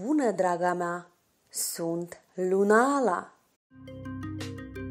Bună, draga mea! Sunt Lunala!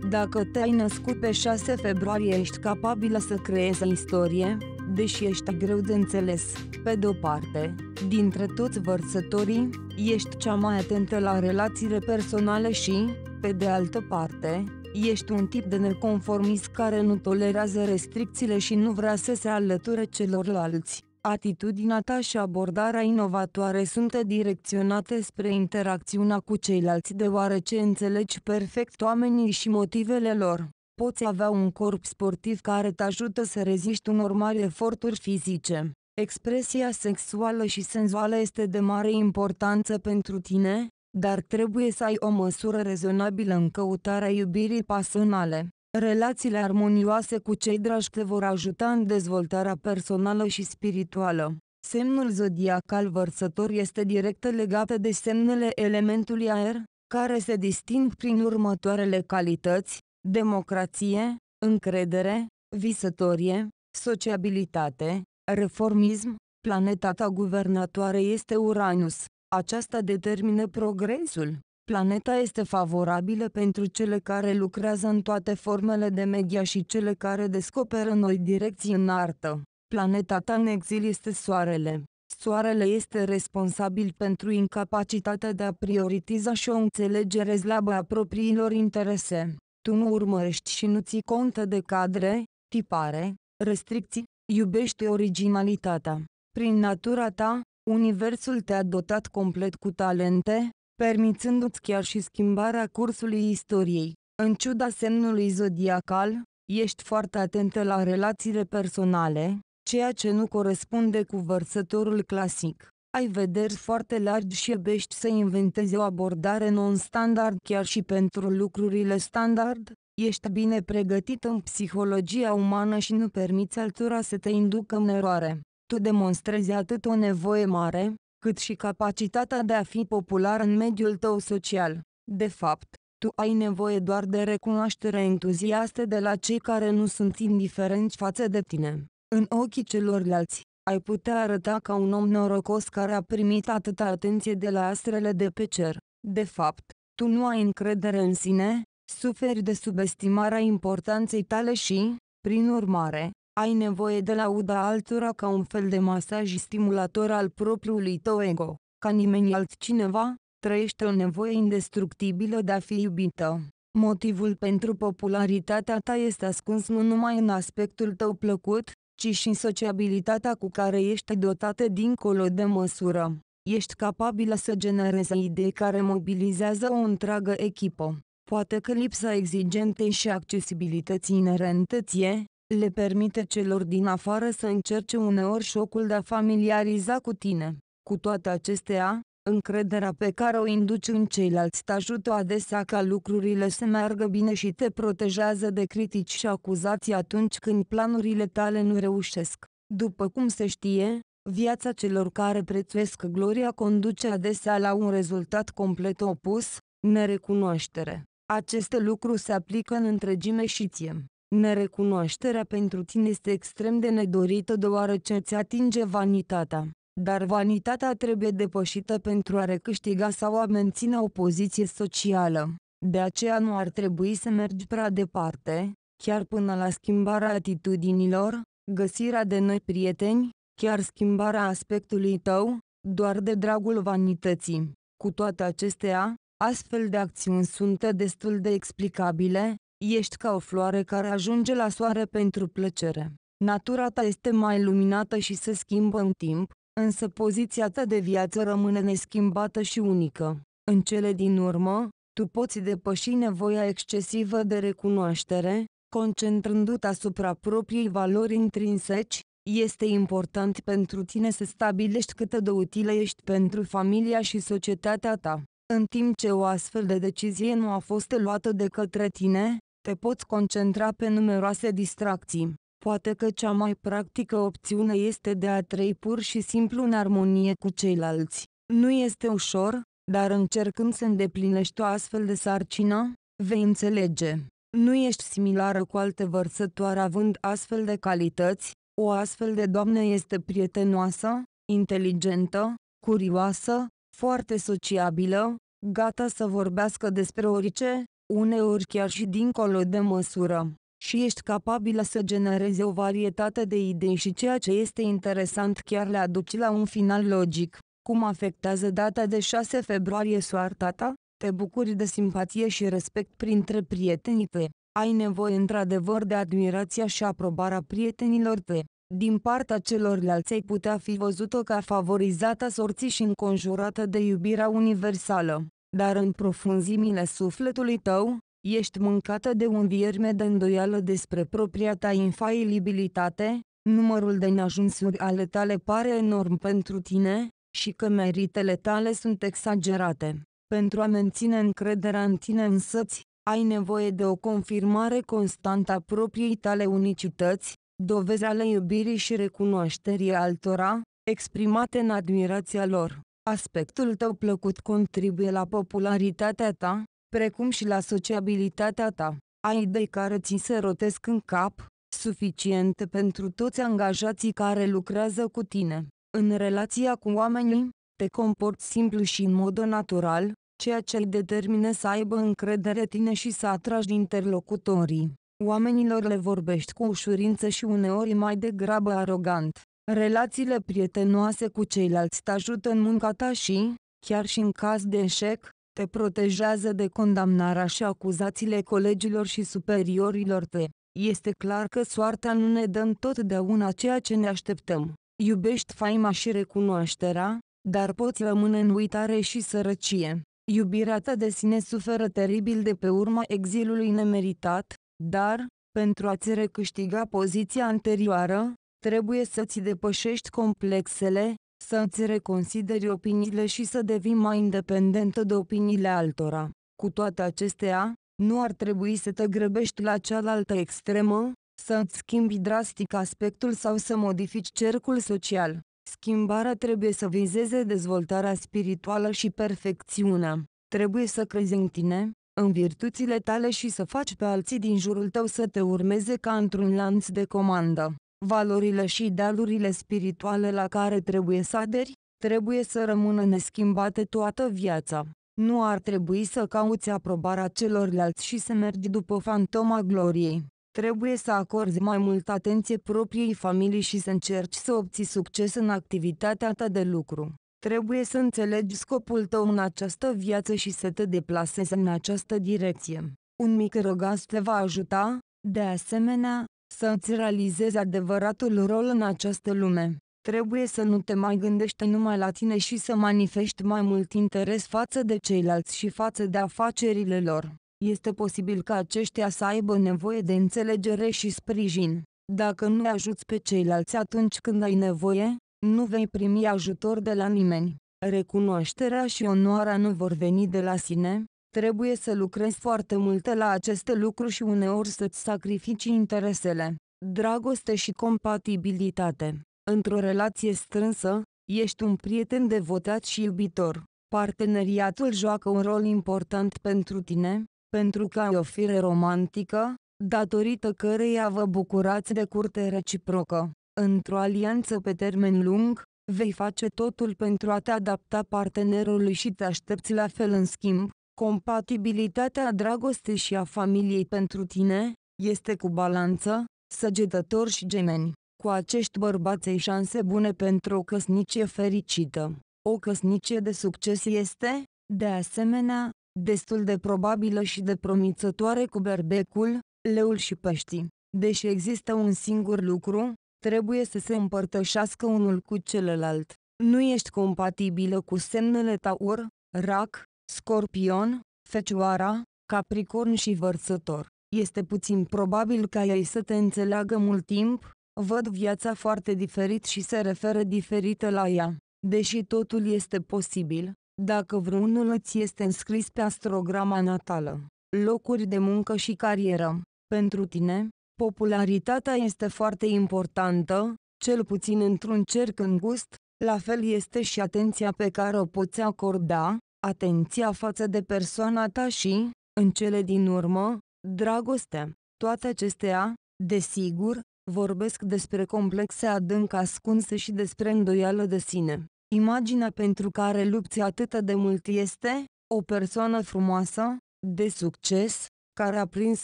Dacă te-ai născut pe 6 februarie, ești capabilă să creezi istorie, deși ești greu de înțeles. Pe de-o parte, dintre toți vărsătorii, ești cea mai atentă la relațiile personale și, pe de altă parte, ești un tip de neconformist care nu tolerează restricțiile și nu vrea să se alăture celorlalți atitudinea ta și abordarea inovatoare sunt direcționate spre interacțiunea cu ceilalți deoarece înțelegi perfect oamenii și motivele lor. Poți avea un corp sportiv care te ajută să reziști unor mari eforturi fizice. Expresia sexuală și senzuală este de mare importanță pentru tine, dar trebuie să ai o măsură rezonabilă în căutarea iubirii pasionale. Relațiile armonioase cu cei dragi te vor ajuta în dezvoltarea personală și spirituală. Semnul zodiacal vărsător este direct legat de semnele elementului aer, care se disting prin următoarele calități, democrație, încredere, visătorie, sociabilitate, reformism, planeta ta guvernatoare este Uranus. Aceasta determină progresul, Planeta este favorabilă pentru cele care lucrează în toate formele de media și cele care descoperă noi direcții în artă. Planeta ta în exil este Soarele. Soarele este responsabil pentru incapacitatea de a prioritiza și o înțelegere slabă a propriilor interese. Tu nu urmărești și nu ții contă de cadre, tipare, restricții, iubești originalitatea. Prin natura ta, universul te-a dotat complet cu talente, permițându-ți chiar și schimbarea cursului istoriei. În ciuda semnului zodiacal, ești foarte atentă la relațiile personale, ceea ce nu corespunde cu vărsătorul clasic. Ai vederi foarte largi și iubești să inventezi o abordare non-standard chiar și pentru lucrurile standard, ești bine pregătit în psihologia umană și nu permiți altora să te inducă în eroare. Tu demonstrezi atât o nevoie mare, cât și capacitatea de a fi popular în mediul tău social. De fapt, tu ai nevoie doar de recunoaștere entuziastă de la cei care nu sunt indiferenți față de tine. În ochii celorlalți, ai putea arăta ca un om norocos care a primit atâta atenție de la astrele de pe cer. De fapt, tu nu ai încredere în sine, suferi de subestimarea importanței tale și, prin urmare, ai nevoie de lauda altora ca un fel de masaj stimulator al propriului tău ego. Ca nimeni altcineva, trăiește o nevoie indestructibilă de a fi iubită. Motivul pentru popularitatea ta este ascuns nu numai în aspectul tău plăcut, ci și în sociabilitatea cu care ești dotată dincolo de măsură. Ești capabilă să genereze idei care mobilizează o întreagă echipă. Poate că lipsa exigentei și accesibilității inerente ție, le permite celor din afară să încerce uneori șocul de a familiariza cu tine. Cu toate acestea, încrederea pe care o induci în ceilalți te ajută adesea ca lucrurile să meargă bine și te protejează de critici și acuzații atunci când planurile tale nu reușesc. După cum se știe, viața celor care prețuiesc gloria conduce adesea la un rezultat complet opus, nerecunoaștere. Aceste lucruri se aplică în întregime și ție. Nerecunoașterea pentru tine este extrem de nedorită deoarece îți atinge vanitatea, dar vanitatea trebuie depășită pentru a recâștiga sau a menține o poziție socială. De aceea nu ar trebui să mergi prea departe, chiar până la schimbarea atitudinilor, găsirea de noi prieteni, chiar schimbarea aspectului tău, doar de dragul vanității. Cu toate acestea, astfel de acțiuni sunt destul de explicabile, Ești ca o floare care ajunge la soare pentru plăcere. Natura ta este mai luminată și se schimbă în timp, însă poziția ta de viață rămâne neschimbată și unică. În cele din urmă, tu poți depăși nevoia excesivă de recunoaștere, concentrându-te asupra propriei valori intrinseci, este important pentru tine să stabilești cât de utilă ești pentru familia și societatea ta. În timp ce o astfel de decizie nu a fost luată de către tine, te poți concentra pe numeroase distracții. Poate că cea mai practică opțiune este de a trăi pur și simplu în armonie cu ceilalți. Nu este ușor, dar încercând să îndeplinești o astfel de sarcină, vei înțelege. Nu ești similară cu alte vărsătoare având astfel de calități, o astfel de doamnă este prietenoasă, inteligentă, curioasă, foarte sociabilă, gata să vorbească despre orice, uneori chiar și dincolo de măsură, și ești capabilă să generezi o varietate de idei și ceea ce este interesant chiar le aduci la un final logic. Cum afectează data de 6 februarie soarta ta? Te bucuri de simpatie și respect printre prietenii tăi. Ai nevoie într-adevăr de admirația și aprobarea prietenilor tăi. Din partea celorlalți ai putea fi văzută ca favorizată sorții și înconjurată de iubirea universală dar în profunzimile sufletului tău, ești mâncată de un vierme de îndoială despre propria ta infailibilitate, numărul de neajunsuri ale tale pare enorm pentru tine, și că meritele tale sunt exagerate. Pentru a menține încrederea în tine însăți, ai nevoie de o confirmare constantă a propriei tale unicități, dovezi ale iubirii și recunoașterii altora, exprimate în admirația lor. Aspectul tău plăcut contribuie la popularitatea ta, precum și la sociabilitatea ta. Ai idei care ți se rotesc în cap, suficiente pentru toți angajații care lucrează cu tine. În relația cu oamenii, te comporți simplu și în mod natural, ceea ce îi determină să aibă încredere tine și să atragi interlocutorii. Oamenilor le vorbești cu ușurință și uneori mai degrabă arogant. Relațiile prietenoase cu ceilalți te ajută în munca ta și, chiar și în caz de eșec, te protejează de condamnarea și acuzațiile colegilor și superiorilor tăi. Este clar că soarta nu ne dă totdeauna ceea ce ne așteptăm. Iubești faima și recunoașterea, dar poți rămâne în uitare și sărăcie. Iubirea ta de sine suferă teribil de pe urma exilului nemeritat, dar, pentru a-ți recâștiga poziția anterioară, Trebuie să-ți depășești complexele, să-ți reconsideri opiniile și să devii mai independentă de opiniile altora. Cu toate acestea, nu ar trebui să te grăbești la cealaltă extremă, să îți schimbi drastic aspectul sau să modifici cercul social. Schimbarea trebuie să vizeze dezvoltarea spirituală și perfecțiunea. Trebuie să crezi în tine, în virtuțile tale și să faci pe alții din jurul tău să te urmeze ca într-un lanț de comandă valorile și idealurile spirituale la care trebuie să aderi, trebuie să rămână neschimbate toată viața. Nu ar trebui să cauți aprobarea celorlalți și să mergi după fantoma gloriei. Trebuie să acorzi mai mult atenție propriei familii și să încerci să obții succes în activitatea ta de lucru. Trebuie să înțelegi scopul tău în această viață și să te deplasezi în această direcție. Un mic răgaz te va ajuta, de asemenea, să îți realizezi adevăratul rol în această lume. Trebuie să nu te mai gândești numai la tine și să manifesti mai mult interes față de ceilalți și față de afacerile lor. Este posibil ca aceștia să aibă nevoie de înțelegere și sprijin. Dacă nu ajuți pe ceilalți atunci când ai nevoie, nu vei primi ajutor de la nimeni. Recunoașterea și onoarea nu vor veni de la sine, Trebuie să lucrezi foarte mult la aceste lucruri și uneori să-ți sacrifici interesele, dragoste și compatibilitate. Într-o relație strânsă, ești un prieten devotat și iubitor. Parteneriatul joacă un rol important pentru tine, pentru că ai o fire romantică, datorită căreia vă bucurați de curte reciprocă. Într-o alianță pe termen lung, vei face totul pentru a te adapta partenerului și te aștepți la fel în schimb, Compatibilitatea dragostei și a familiei pentru tine este cu balanță, săgetător și gemeni. Cu acești bărbați ai șanse bune pentru o căsnicie fericită. O căsnicie de succes este, de asemenea, destul de probabilă și de promițătoare cu berbecul, leul și peștii. Deși există un singur lucru, trebuie să se împărtășească unul cu celălalt. Nu ești compatibilă cu semnele Taur, Rac, Scorpion, Fecioara, Capricorn și Vărsător. Este puțin probabil ca ei să te înțeleagă mult timp, văd viața foarte diferit și se referă diferită la ea. Deși totul este posibil, dacă vreunul îți este înscris pe astrograma natală, locuri de muncă și carieră, pentru tine, popularitatea este foarte importantă, cel puțin într-un cerc îngust, la fel este și atenția pe care o poți acorda, atenția față de persoana ta și, în cele din urmă, dragoste. Toate acestea, desigur, vorbesc despre complexe adânc ascunse și despre îndoială de sine. Imaginea pentru care lupți atât de mult este, o persoană frumoasă, de succes, care a prins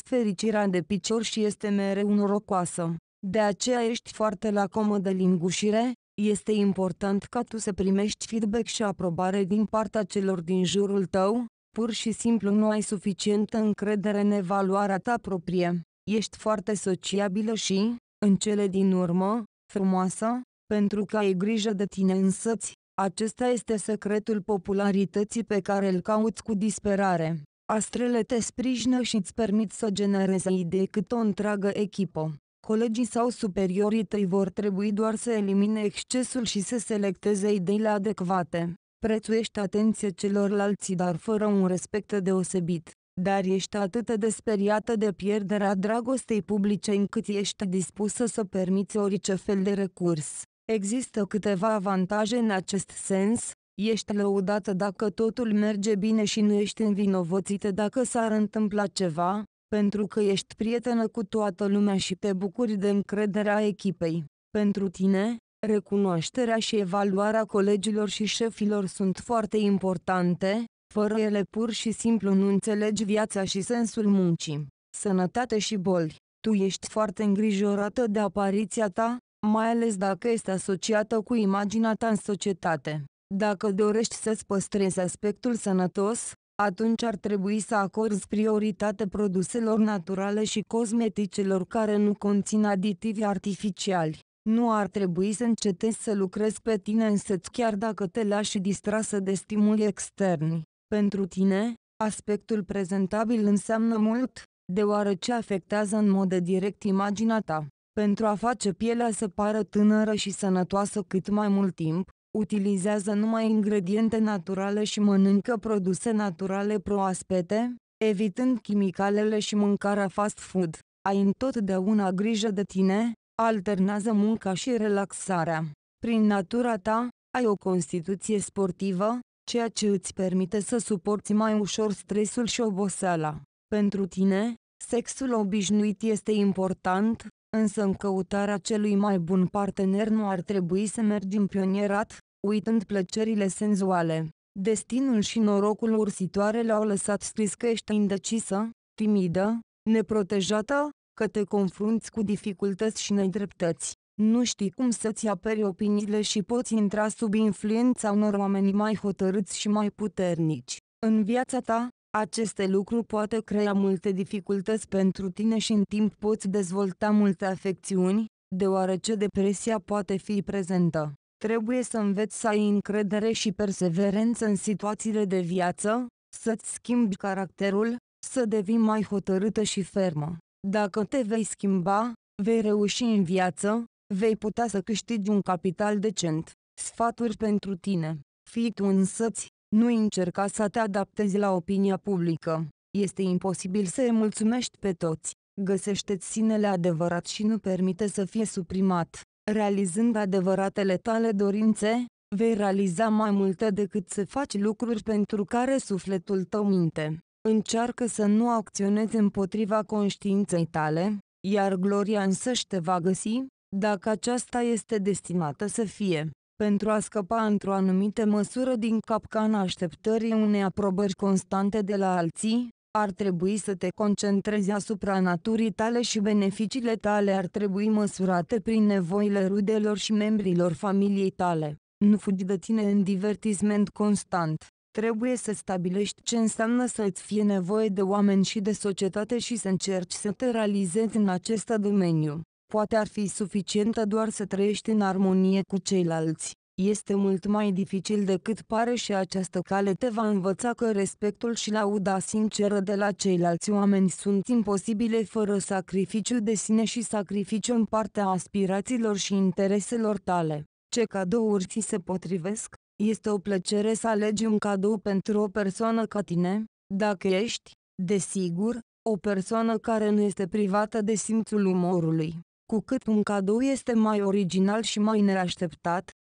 fericirea de picior și este mereu norocoasă. De aceea ești foarte la comă de lingușire, este important ca tu să primești feedback și aprobare din partea celor din jurul tău, pur și simplu nu ai suficientă încredere în evaluarea ta proprie. Ești foarte sociabilă și, în cele din urmă, frumoasă, pentru că ai grijă de tine însăți. Acesta este secretul popularității pe care îl cauți cu disperare. Astrele te sprijină și îți permit să generezi idei cât o întreagă echipă colegii sau superiorii tăi vor trebui doar să elimine excesul și să selecteze ideile adecvate. Prețuiești atenție celorlalți, dar fără un respect deosebit. Dar ești atât de speriată de pierderea dragostei publice încât ești dispusă să permiți orice fel de recurs. Există câteva avantaje în acest sens, ești lăudată dacă totul merge bine și nu ești învinovățită dacă s-ar întâmpla ceva, pentru că ești prietenă cu toată lumea și te bucuri de încrederea echipei. Pentru tine, recunoașterea și evaluarea colegilor și șefilor sunt foarte importante, fără ele pur și simplu nu înțelegi viața și sensul muncii. Sănătate și boli. Tu ești foarte îngrijorată de apariția ta, mai ales dacă este asociată cu imaginea ta în societate. Dacă dorești să-ți păstrezi aspectul sănătos, atunci ar trebui să acorzi prioritate produselor naturale și cosmeticelor care nu conțin aditivi artificiali. Nu ar trebui să încetezi să lucrezi pe tine însăți chiar dacă te lași distrasă de stimuli externi. Pentru tine, aspectul prezentabil înseamnă mult, deoarece afectează în mod direct imaginea ta. Pentru a face pielea să pară tânără și sănătoasă cât mai mult timp, utilizează numai ingrediente naturale și mănâncă produse naturale proaspete, evitând chimicalele și mâncarea fast food. Ai întotdeauna grijă de tine, alternează munca și relaxarea. Prin natura ta, ai o constituție sportivă, ceea ce îți permite să suporți mai ușor stresul și oboseala. Pentru tine, sexul obișnuit este important, însă în căutarea celui mai bun partener nu ar trebui să mergi în pionierat, uitând plăcerile senzuale. Destinul și norocul ursitoare l-au lăsat scris că ești indecisă, timidă, neprotejată, că te confrunți cu dificultăți și nedreptăți. Nu știi cum să-ți aperi opiniile și poți intra sub influența unor oameni mai hotărâți și mai puternici. În viața ta, aceste lucruri poate crea multe dificultăți pentru tine și în timp poți dezvolta multe afecțiuni, deoarece depresia poate fi prezentă. Trebuie să înveți să ai încredere și perseverență în situațiile de viață, să-ți schimbi caracterul, să devii mai hotărâtă și fermă. Dacă te vei schimba, vei reuși în viață, vei putea să câștigi un capital decent. Sfaturi pentru tine. Fii tu însăți, nu încerca să te adaptezi la opinia publică. Este imposibil să îi mulțumești pe toți. Găsește-ți sinele adevărat și nu permite să fie suprimat. Realizând adevăratele tale dorințe, vei realiza mai multe decât să faci lucruri pentru care sufletul tău minte. Încearcă să nu acționezi împotriva conștiinței tale, iar gloria însăși te va găsi, dacă aceasta este destinată să fie. Pentru a scăpa într-o anumită măsură din capcana așteptării unei aprobări constante de la alții, ar trebui să te concentrezi asupra naturii tale și beneficiile tale ar trebui măsurate prin nevoile rudelor și membrilor familiei tale. Nu fugi de tine în divertisment constant. Trebuie să stabilești ce înseamnă să îți fie nevoie de oameni și de societate și să încerci să te realizezi în acest domeniu. Poate ar fi suficientă doar să trăiești în armonie cu ceilalți. Este mult mai dificil decât pare și această cale te va învăța că respectul și lauda sinceră de la ceilalți oameni sunt imposibile fără sacrificiu de sine și sacrificiu în partea aspirațiilor și intereselor tale. Ce cadouri ți se potrivesc? Este o plăcere să alegi un cadou pentru o persoană ca tine, dacă ești, desigur, o persoană care nu este privată de simțul umorului. Cu cât un cadou este mai original și mai neașteptat,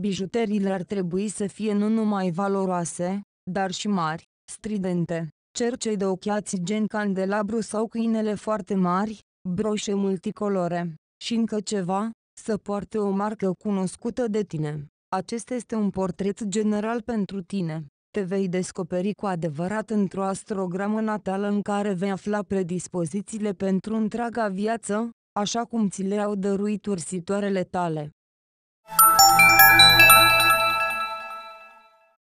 bijuteriile ar trebui să fie nu numai valoroase, dar și mari, stridente. Cercei de ochiați gen candelabru sau câinele foarte mari, broșe multicolore. Și încă ceva, să poarte o marcă cunoscută de tine. Acesta este un portret general pentru tine. Te vei descoperi cu adevărat într-o astrogramă natală în care vei afla predispozițiile pentru întreaga viață, așa cum ți le-au dăruit ursitoarele tale.